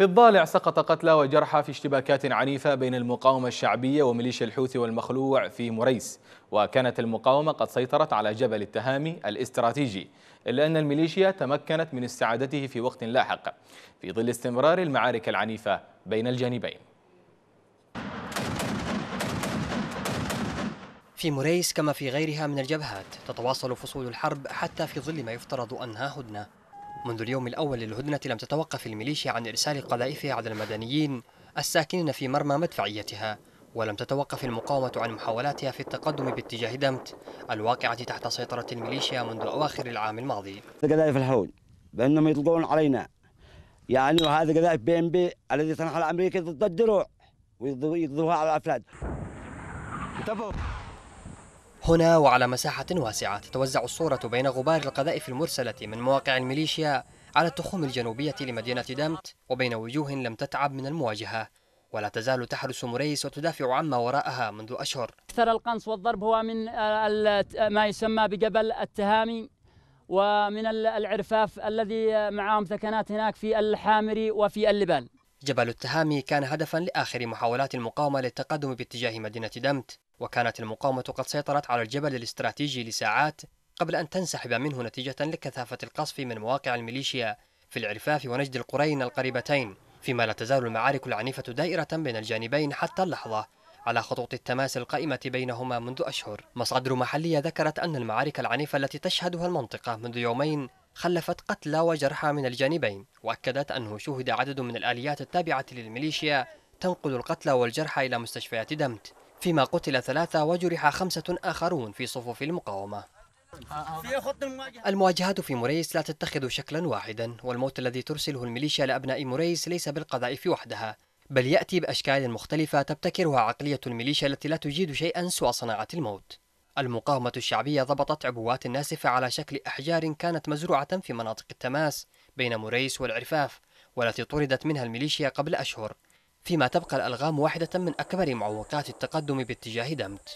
في الضالع سقط قتلى وجرحى في اشتباكات عنيفة بين المقاومة الشعبية وميليشيا الحوثي والمخلوع في مريس وكانت المقاومة قد سيطرت على جبل التهامي الاستراتيجي إلا أن الميليشيا تمكنت من استعادته في وقت لاحق في ظل استمرار المعارك العنيفة بين الجانبين في مريس كما في غيرها من الجبهات تتواصل فصول الحرب حتى في ظل ما يفترض أنها هدنة منذ اليوم الأول للهدنة لم تتوقف الميليشيا عن إرسال قذائفها على المدنيين الساكنين في مرمى مدفعيتها ولم تتوقف المقاومة عن محاولاتها في التقدم باتجاه دمت الواقعة تحت سيطرة الميليشيا منذ أواخر العام الماضي قذائف الحول بأنهم يطلقون علينا يعني وهذا قذائف بي ام بي الذي تنحل أمريكا ضد الدروع ويضروها على الأفراد انتبهوا هنا وعلى مساحة واسعة تتوزع الصورة بين غبار القذائف المرسلة من مواقع الميليشيا على التخوم الجنوبية لمدينة دمت وبين وجوه لم تتعب من المواجهة ولا تزال تحرس مريس وتدافع عما وراءها منذ أشهر أكثر القنص والضرب هو من ما يسمى بجبل التهامي ومن العرفاف الذي معهم ثكنات هناك في الحامري وفي اللبان جبل التهامي كان هدفا لآخر محاولات المقاومة للتقدم باتجاه مدينة دمت وكانت المقاومة قد سيطرت على الجبل الاستراتيجي لساعات قبل أن تنسحب منه نتيجة لكثافة القصف من مواقع الميليشيا في العرفاف ونجد القرين القريبتين فيما لا تزال المعارك العنيفة دائرة بين الجانبين حتى اللحظة على خطوط التماس القائمة بينهما منذ أشهر مصادر محلية ذكرت أن المعارك العنيفة التي تشهدها المنطقة منذ يومين خلفت قتلى وجرحى من الجانبين وأكدت أنه شهد عدد من الآليات التابعة للميليشيا تنقل القتلى والجرحى إلى مستشفيات دمت فيما قتل ثلاثة وجرح خمسة آخرون في صفوف المقاومة المواجهات في مريس لا تتخذ شكلا واحدا والموت الذي ترسله الميليشيا لأبناء مريس ليس بالقذائف وحدها بل يأتي بأشكال مختلفة تبتكرها عقلية الميليشيا التي لا تجيد شيئا سوى صناعة الموت المقاومة الشعبية ضبطت عبوات ناسفة على شكل أحجار كانت مزروعة في مناطق التماس بين مريس والعرفاف والتي طردت منها الميليشيا قبل أشهر فيما تبقى الألغام واحدة من أكبر معوقات التقدم باتجاه دمت